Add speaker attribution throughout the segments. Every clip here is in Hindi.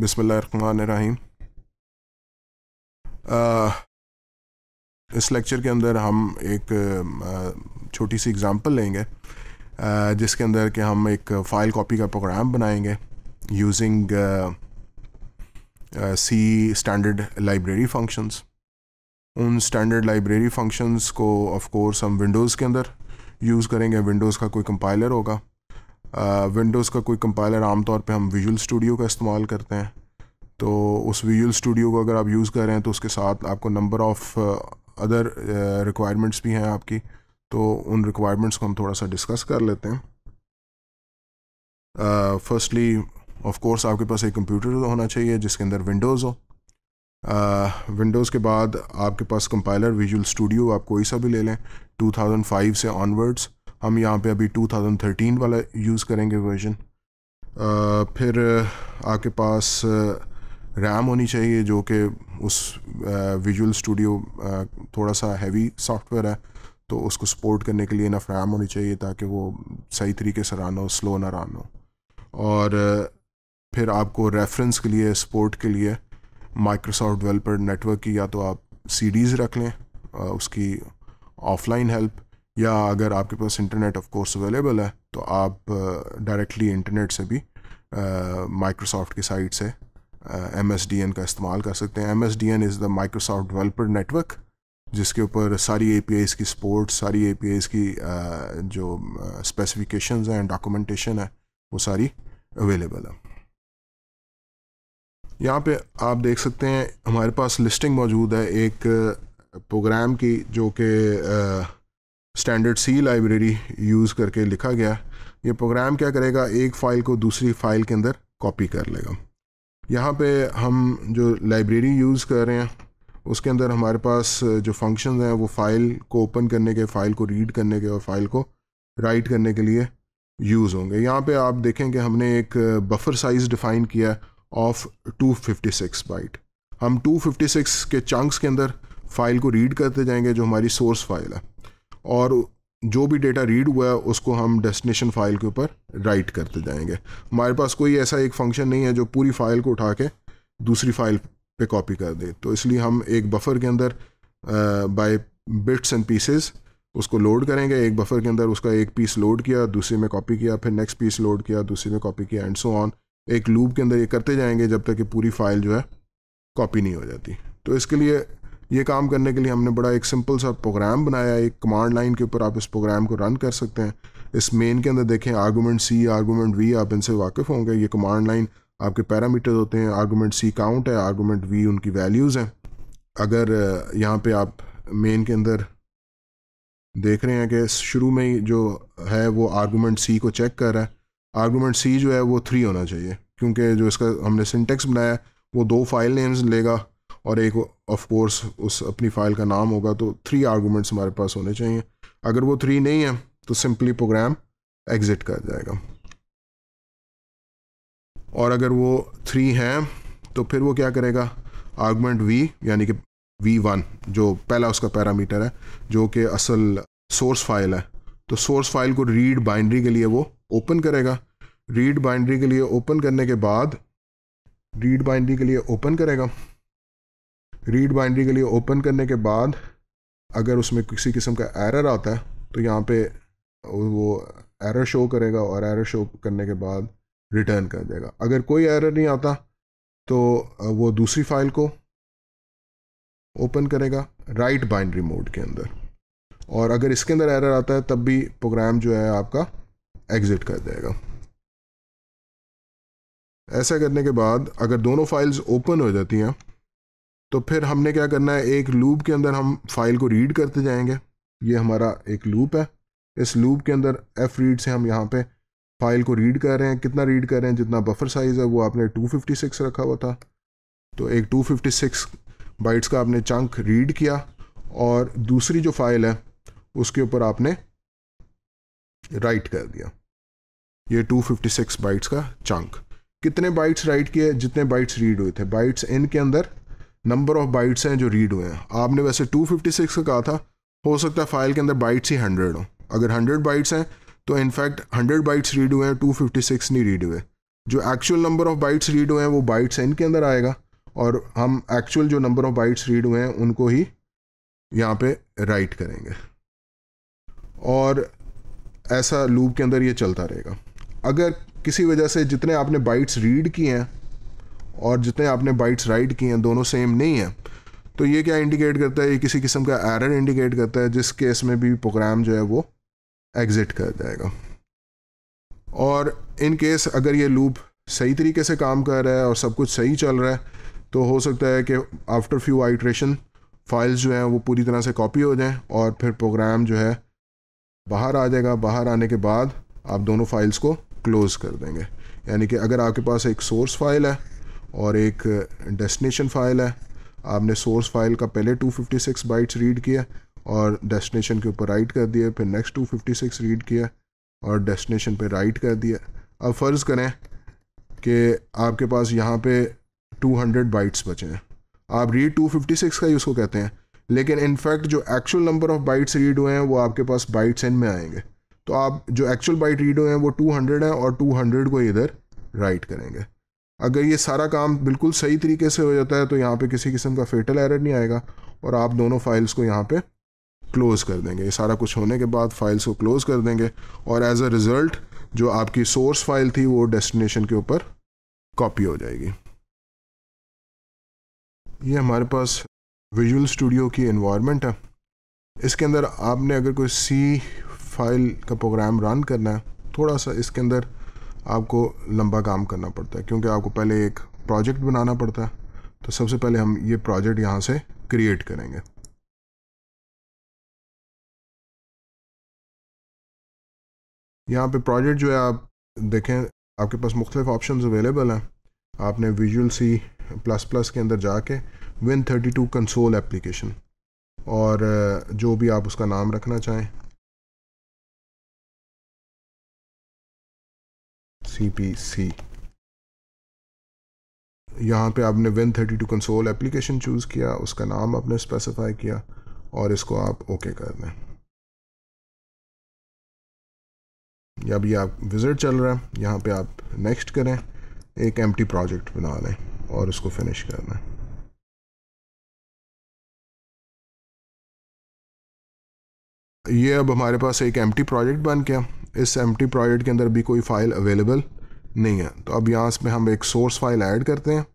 Speaker 1: बिसमीम
Speaker 2: इस लेक्चर के अंदर हम एक छोटी सी एग्ज़ाम्पल लेंगे जिसके अंदर कि हम एक फ़ाइल कॉपी का प्रोग्राम बनाएंगे using C standard library functions उन स्टैंडर्ड लाइब्रेरी फंक्शंस को ऑफ कोर्स हम विंडोज़ के अंदर यूज़ करेंगे विंडोज़ का कोई कंपाइलर होगा विंडोज़ का कोई कंपाइलर आमतौर पे हम विजुअल स्टूडियो का इस्तेमाल करते हैं तो उस विजुअल स्टूडियो को अगर आप यूज़ कर रहे हैं तो उसके साथ आपको नंबर ऑफ़ अदर रिक्वायरमेंट्स भी हैं आपकी तो उन रिक्वायरमेंट्स को हम थोड़ा सा डिस्कस कर लेते हैं फर्स्टली ऑफ कोर्स आपके पास एक कंप्यूटर होना चाहिए जिसके अंदर विंडोज़ हो विंडोज़ uh, के बाद आपके पास कंपाइलर विजुअल स्टूडियो आप कोई सा भी ले लें 2005 से ऑनवर्ड्स हम यहाँ पे अभी 2013 वाला यूज़ करेंगे वर्जन फिर आपके पास रैम होनी चाहिए जो कि उस विजुअल स्टूडियो थोड़ा सा हैवी सॉफ्टवेयर है तो उसको सपोर्ट करने के लिए ना रैम होनी चाहिए ताकि वो सही तरीके से रन हो स्लो ना रन हो और फिर आपको रेफरेंस के लिए सपोर्ट के लिए माइक्रोसॉफ्ट डेवलपर नेटवर्क की या तो आप सीडीज़ रख लें उसकी ऑफलाइन हेल्प या अगर आपके पास इंटरनेट ऑफ कोर्स अवेलेबल है तो आप डायरेक्टली uh, इंटरनेट से भी माइक्रोसॉफ्ट uh, की साइट से एम एस डी एन का इस्तेमाल कर सकते हैं M S D N is the Microsoft developer network जिसके ऊपर सारी ए पी की सपोर्ट सारी ए पी की uh, जो स्पेसिफिकेशन uh, हैं डॉक्यूमेंटेशन है वो सारी अवेलेबल है यहाँ पे आप देख सकते हैं हमारे पास लिस्टिंग मौजूद है एक प्रोग्राम की जो कि स्टैंडर्ड सी लाइब्रेरी यूज़ करके लिखा गया ये प्रोग्राम क्या करेगा एक फ़ाइल को दूसरी फ़ाइल के अंदर कॉपी कर लेगा यहाँ पे हम जो लाइब्रेरी यूज़ कर रहे हैं उसके अंदर हमारे पास जो फंक्शन हैं वो फ़ाइल को ओपन करने के फ़ाइल को रीड करने के और फ़ाइल को राइट करने के लिए यूज़ होंगे यहाँ पे आप देखें कि हमने एक बफर साइज़ डिफ़ाइन किया ऑफ 256 बाइट हम 256 के चंक्स के अंदर फ़ाइल को रीड करते जाएंगे जो हमारी सोर्स फाइल है और जो भी डेटा रीड हुआ है उसको हम डेस्टिनेशन फाइल के ऊपर राइट करते जाएंगे हमारे पास कोई ऐसा एक फंक्शन नहीं है जो पूरी फाइल को उठा के दूसरी फाइल पे कॉपी कर दे तो इसलिए हम एक बफर के अंदर बाय बिट्स एंड पीसेस उसको लोड करेंगे एक बफर के अंदर उसका एक पीस लोड किया दूसरे में कॉपी किया फिर नेक्स्ट पीस लोड किया दूसरे में कॉपी किया एंड सो ऑन एक लूप के अंदर ये करते जाएंगे जब तक कि पूरी फाइल जो है कॉपी नहीं हो जाती तो इसके लिए ये काम करने के लिए हमने बड़ा एक सिंपल सा प्रोग्राम बनाया एक कमांड लाइन के ऊपर आप इस प्रोग्राम को रन कर सकते हैं इस मेन के अंदर देखें आर्गूमेंट सी आर्गूमेंट वी आप इनसे वाकिफ़ होंगे ये कमांड लाइन आपके पैरामीटर होते हैं आर्गूमेंट सी काउंट है आर्गूमेंट वी उनकी वैल्यूज़ हैं अगर यहाँ पे आप मेन के अंदर देख रहे हैं कि शुरू में ही जो है वो आर्गूमेंट सी को चेक कर रहा है आर्गूमेंट सी जो है वो थ्री होना चाहिए क्योंकि जो इसका हमने सिंटेक्स बनाया वो दो फाइल नेम्स लेगा और एक ऑफ कोर्स उस अपनी फाइल का नाम होगा तो थ्री आर्गूमेंट्स हमारे पास होने चाहिए अगर वो थ्री नहीं है तो सिंपली प्रोग्राम एग्ज़िट कर जाएगा और अगर वो थ्री हैं तो फिर वो क्या करेगा आर्गूमेंट वी यानी कि वी वन जो पहला उसका पैरामीटर है जो कि असल सोर्स फाइल है तो सोर्स फाइल को रीड बाइंड्री के लिए वो ओपन करेगा रीड बाइंड्री के लिए ओपन करने के बाद रीड बाइंड्री के लिए ओपन करेगा रीड बाइंड्री के लिए ओपन करने के बाद अगर उसमें किसी किस्म का एरर आता है तो यहाँ पे वो एरर शो करेगा और एरर शो करने के बाद रिटर्न कर देगा अगर कोई एरर नहीं आता तो वो दूसरी फाइल को ओपन करेगा राइट बाइंड्री मोड के अंदर और अगर इसके अंदर एरर आता है तब भी प्रोग्राम जो है आपका एग्ज़िट कर देगा ऐसा करने के बाद अगर दोनों फाइल्स ओपन हो जाती हैं तो फिर हमने क्या करना है एक लूप के अंदर हम फाइल को रीड करते जाएंगे ये हमारा एक लूप है इस लूप के अंदर एफ रीड से हम यहाँ पे फाइल को रीड कर रहे हैं कितना रीड कर रहे हैं जितना बफर साइज़ है वो आपने 256 रखा हुआ था तो एक 256 बाइट्स का आपने चंक रीड किया और दूसरी जो फाइल है उसके ऊपर आपने राइट कर दिया ये 256 बाइट्स का चंक कितने बाइट्स राइट किए जितने बाइट्स रीड हुए थे बाइट्स इन के अंदर नंबर ऑफ बाइट्स हैं जो रीड हुए हैं आपने वैसे 256 का कहा था हो सकता है फाइल के अंदर बाइट्स ही 100 हो अगर 100 बाइट्स हैं तो इनफैक्ट 100 बाइट्स रीड हुए हैं 256 नहीं रीड हुए जो actual number of bytes read हुए हैं वो बाइट्स इनके अंदर आएगा और हम एक्चुअल जो नंबर ऑफ बाइट्स रीड हुए हैं उनको ही यहाँ पे राइट करेंगे और ऐसा लूप के अंदर ये चलता रहेगा अगर किसी वजह से जितने आपने बाइट्स रीड किए हैं और जितने आपने बाइट्स राइट किए हैं दोनों सेम नहीं हैं तो ये क्या इंडिकेट करता है ये किसी किस्म का एरर इंडिकेट करता है जिस केस में भी प्रोग्राम जो है वो एग्ज़िट कर जाएगा और इन केस अगर ये लूप सही तरीके से काम कर रहा है और सब कुछ सही चल रहा है तो हो सकता है कि आफ्टर फ्यू आइट्रेशन फाइल्स जो हैं वो पूरी तरह से कॉपी हो जाएं और फिर प्रोग्राम जो है बाहर आ जाएगा बाहर आने के बाद आप दोनों फाइल्स को क्लोज़ कर देंगे यानी कि अगर आपके पास एक सोर्स फाइल है और एक डेस्टिनेशन फाइल है आपने सोर्स फाइल का पहले 256 बाइट्स रीड किया और डेस्टिनेशन के ऊपर राइट कर दिया फिर नेक्स्ट 256 रीड किया और डेस्टिनेशन पे राइट कर दिया अब फ़र्ज़ करें कि आपके पास यहाँ पे 200 बाइट्स बचे हैं आप रीड 256 का ही उसको कहते हैं लेकिन इनफैक्ट जो actual number of bytes read हुए हैं वो आपके पास बाइट्स एंड में आएंगे तो आप जो एक्चुअल बाइट रीड हुए हैं वो टू हैं और टू को इधर राइट करेंगे अगर ये सारा काम बिल्कुल सही तरीके से हो जाता है तो यहाँ पे किसी किस्म का फेटल एरर नहीं आएगा और आप दोनों फाइल्स को यहाँ पे क्लोज़ कर देंगे ये सारा कुछ होने के बाद फाइल्स को क्लोज़ कर देंगे और एज अ रिज़ल्ट जो आपकी सोर्स फाइल थी वो डेस्टिनेशन के ऊपर कॉपी हो जाएगी ये हमारे पास विजुअल स्टूडियो की इन्वायरमेंट है इसके अंदर आपने अगर कोई सी फाइल का प्रोग्राम रन करना है थोड़ा सा इसके अंदर आपको लंबा काम करना पड़ता है क्योंकि आपको पहले एक प्रोजेक्ट बनाना पड़ता है तो सबसे पहले हम ये प्रोजेक्ट यहाँ से क्रिएट करेंगे यहाँ पे प्रोजेक्ट जो है आप देखें आपके पास मुख्तलिफ ऑप्शन अवेलेबल हैं आपने विजुअल सी प्लस प्लस के अंदर जाके Win thirty two console application और जो भी आप उसका नाम रखना चाहें
Speaker 1: सी पी सी यहाँ पे आपने Win thirty two console application choose किया उसका नाम आपने स्पेसिफाई किया और इसको आप ओके कर दें अभी आप विजिट चल रहा है यहाँ पे आप नेक्स्ट करें एक एम प्रोजेक्ट बना लें और उसको फिनिश कर लें
Speaker 2: ये अब हमारे पास एक एम प्रोजेक्ट बन गया इस एम टी प्रोजेक्ट के अंदर भी कोई फाइल अवेलेबल नहीं है तो अब यहाँ इसमें हम एक सोर्स फाइल ऐड करते हैं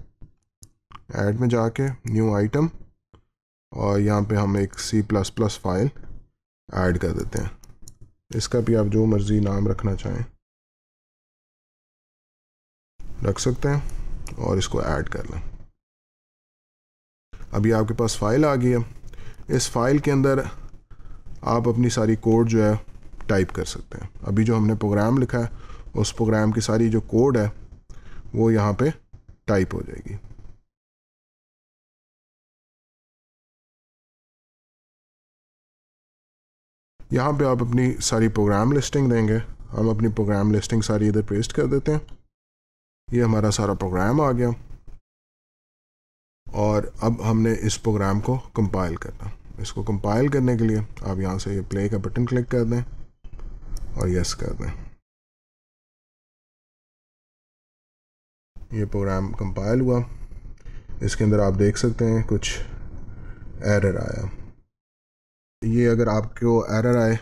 Speaker 2: ऐड में जाके न्यू आइटम और यहाँ पे हम एक C plus plus file add कर देते हैं इसका भी आप
Speaker 1: जो मर्ज़ी नाम रखना चाहें रख सकते हैं
Speaker 2: और इसको ऐड कर लें अभी आपके पास फाइल आ गई है इस फाइल के अंदर आप अपनी सारी कोड जो है टाइप कर सकते हैं अभी जो हमने प्रोग्राम लिखा है उस प्रोग्राम की सारी जो कोड है वो यहाँ पे
Speaker 1: टाइप हो जाएगी यहाँ पे आप अपनी सारी प्रोग्राम लिस्टिंग
Speaker 2: देंगे हम अपनी प्रोग्राम लिस्टिंग सारी इधर पेस्ट कर देते हैं ये हमारा सारा प्रोग्राम आ गया और अब हमने इस प्रोग्राम को कंपाइल करना इसको कंपाइल करने के लिए आप यहाँ से प्ले का बटन क्लिक कर दें
Speaker 1: और यस कर दें ये
Speaker 2: प्रोग्राम कंपाइल हुआ इसके अंदर आप देख सकते हैं कुछ एरर आया ये अगर आपको एरर आए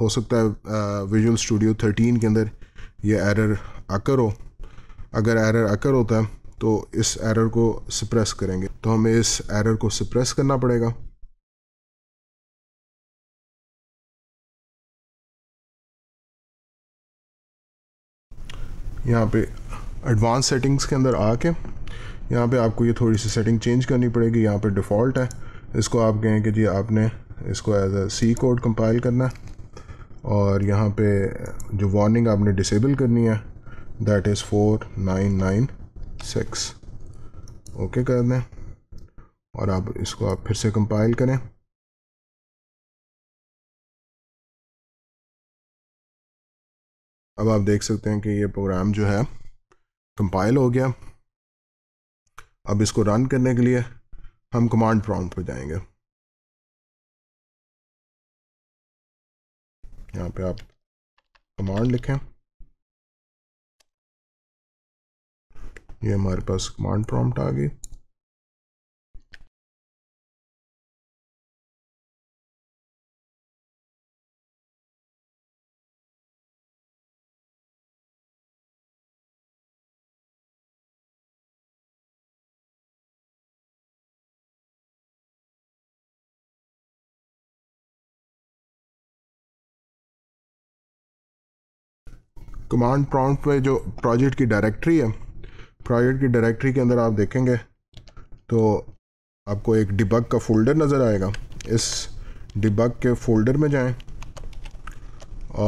Speaker 2: हो सकता है विजुअल स्टूडियो 13 के अंदर ये एरर आकर हो अगर एरर आकर होता है तो इस एरर को सप्रेस करेंगे तो हमें इस एरर को सप्रेस करना पड़ेगा यहाँ पे एडवांस सेटिंग्स के अंदर आके यहाँ पे आपको ये थोड़ी सी सेटिंग चेंज करनी पड़ेगी यहाँ पे डिफ़ॉल्ट है इसको आप कहें कि जी आपने इसको as a C code compile करना है और यहाँ पे जो वार्निंग आपने डिसेबल करनी है that is four nine nine six okay कर दें और आप इसको आप फिर से कंपाइल करें अब आप देख सकते हैं कि ये प्रोग्राम जो है कंपाइल हो गया अब इसको रन करने के लिए हम कमांड प्रॉम्प्ट पर जाएंगे
Speaker 3: यहाँ पे आप कमांड लिखें ये हमारे पास कमांड प्रॉम्प्ट आ गई
Speaker 2: कमांड प्रॉम्प्ट पे जो प्रोजेक्ट की डायरेक्टरी है प्रोजेक्ट की डायरेक्टरी के अंदर आप देखेंगे तो आपको एक डिबग का फोल्डर नज़र आएगा इस डिबग के फोल्डर में जाएं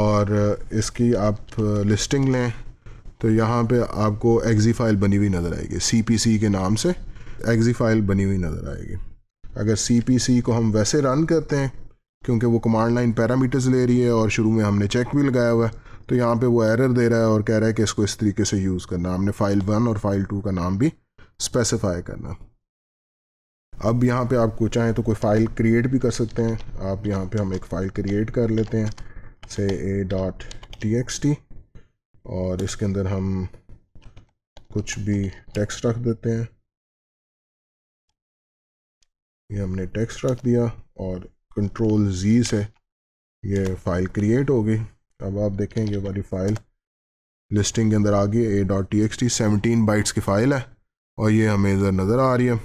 Speaker 2: और इसकी आप लिस्टिंग लें तो यहाँ पे आपको एग्जी फाइल बनी हुई नज़र आएगी सी के नाम से एग्जी फाइल बनी हुई नज़र आएगी अगर सी को हम वैसे रन करते हैं क्योंकि वो कमांड लाइन पैरामीटर्स ले रही है और शुरू में हमने चेक भी लगाया हुआ है तो यहाँ पे वो एरर दे रहा है और कह रहा है कि इसको इस तरीके से यूज़ करना हमने फाइल वन और फाइल टू का नाम भी स्पेसिफाई करना अब यहाँ पे आपको चाहें तो कोई फ़ाइल क्रिएट भी कर सकते हैं आप यहाँ पे हम एक फ़ाइल क्रिएट कर लेते हैं से A dot T X T और इसके अंदर हम कुछ भी
Speaker 1: टेक्स्ट रख देते हैं ये हमने टेक्स्ट रख दिया
Speaker 2: और कंट्रोल जी से ये फ़ाइल क्रिएट हो गई अब आप देखेंगे वाली फाइल लिस्टिंग के अंदर आ गई A dot T X T seventeen bytes की फ़ाइल है और ये हमें इधर नज़र आ रही है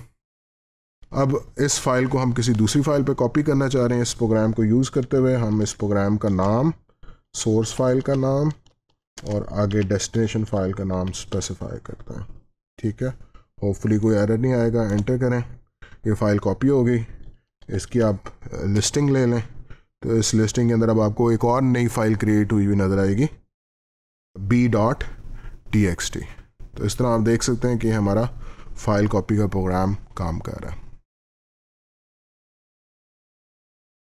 Speaker 2: अब इस फाइल को हम किसी दूसरी फाइल पे कॉपी करना चाह रहे हैं इस प्रोग्राम को यूज़ करते हुए हम इस प्रोग्राम का नाम सोर्स फाइल का नाम और आगे डेस्टिनेशन फाइल का नाम स्पेसिफाई करते हैं ठीक है होपफुली कोई एरर नहीं आएगा एंटर करें ये फ़ाइल कॉपी हो गई इसकी आप लिस्टिंग ले लें तो इस लिस्टिंग के अंदर अब आपको एक और नई फाइल क्रिएट हुई हुई नज़र आएगी B dot T X T तो इस तरह आप देख सकते हैं कि
Speaker 1: हमारा फाइल कॉपी का प्रोग्राम काम कर रहा है